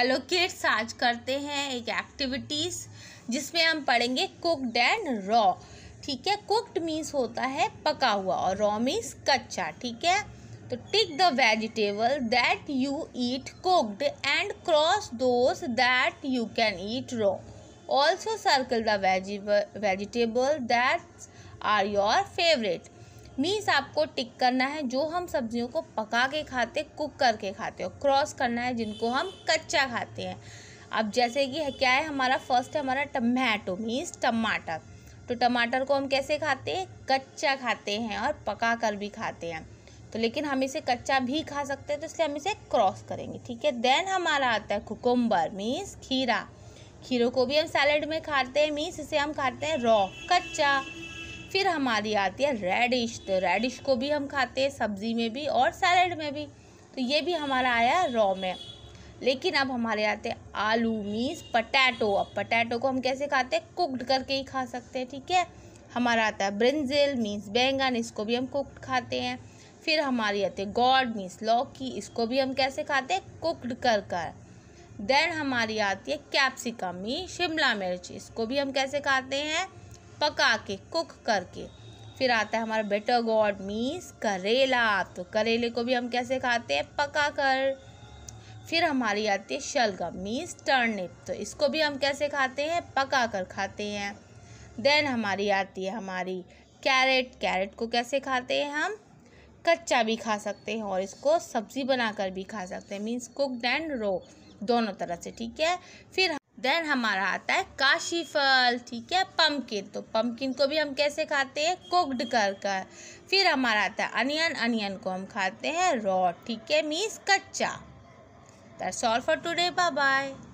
hello kids आज करते हैं एक एक्टिविटीज़ जिसमें हम पढ़ेंगे कुकड एंड रॉ ठीक है कुकड मीन्स होता है पका हुआ और रॉ मीन्स कच्चा ठीक है तो tick the vegetable that you eat cooked and cross those that you can eat raw also circle the vegetable that are your favourite means आपको टिक करना है जो हम सब्जियों को पका के खाते कुक करके खाते हो क्रॉस करना है जिनको हम कच्चा खाते हैं अब जैसे कि क्या है हमारा फर्स्ट है हमारा टमाटो मीन्स टमाटर तो टमाटर को हम कैसे खाते हैं कच्चा खाते हैं और पका कर भी खाते हैं तो लेकिन हम इसे कच्चा भी खा सकते हैं तो इसलिए हम इसे क्रॉस करेंगे ठीक है देन हमारा आता है कुकुम्बर मीन्स खीरा खीरों को भी हम सैलड में खाते हैं मीन्स इसे हम खाते हैं रॉ कच्चा फिर हमारी आती है रेडिश तो रेडिश को भी हम खाते हैं सब्ज़ी में भी और सैलड में भी तो ये भी हमारा आया रॉ में लेकिन अब हमारे आते हैं आलू मीन्स पटैटो अब पटैटो को हम कैसे खाते हैं कुकड करके ही खा सकते हैं ठीक है हमारा आता है ब्रिंजिल मीन्स बैंगन इसको भी हम कुकड खाते हैं फिर हमारी आती है गॉड मीन्स लौकी इसको भी हम कैसे खाते हैं कुकड कर कर देन हमारी आती है कैप्सिकम मीन शिमला मिर्च इसको भी हम कैसे खाते हैं पका के कुक करके फिर आता है हमारा बेटर गॉड मीन्स करेला तो करेले को भी हम कैसे खाते हैं पका कर फिर हमारी आती है शलगम मीन्स टर्निप तो इसको भी हम कैसे खाते हैं पका कर खाते हैं देन हमारी आती है हमारी कैरेट कैरेट को कैसे खाते हैं हम कच्चा भी खा सकते हैं और इसको सब्ज़ी बनाकर भी खा सकते हैं मीन्स कुकड एंड रो दोनों तरह से ठीक है फिर देन हमारा आता है काशी फल ठीक है पम्पकिन तो पम्पकिन को भी हम कैसे खाते हैं कुकड कर कर फिर हमारा आता है अनियन अनियन को हम खाते हैं रॉ ठीक है मीन्स कच्चा that's all for today bye bye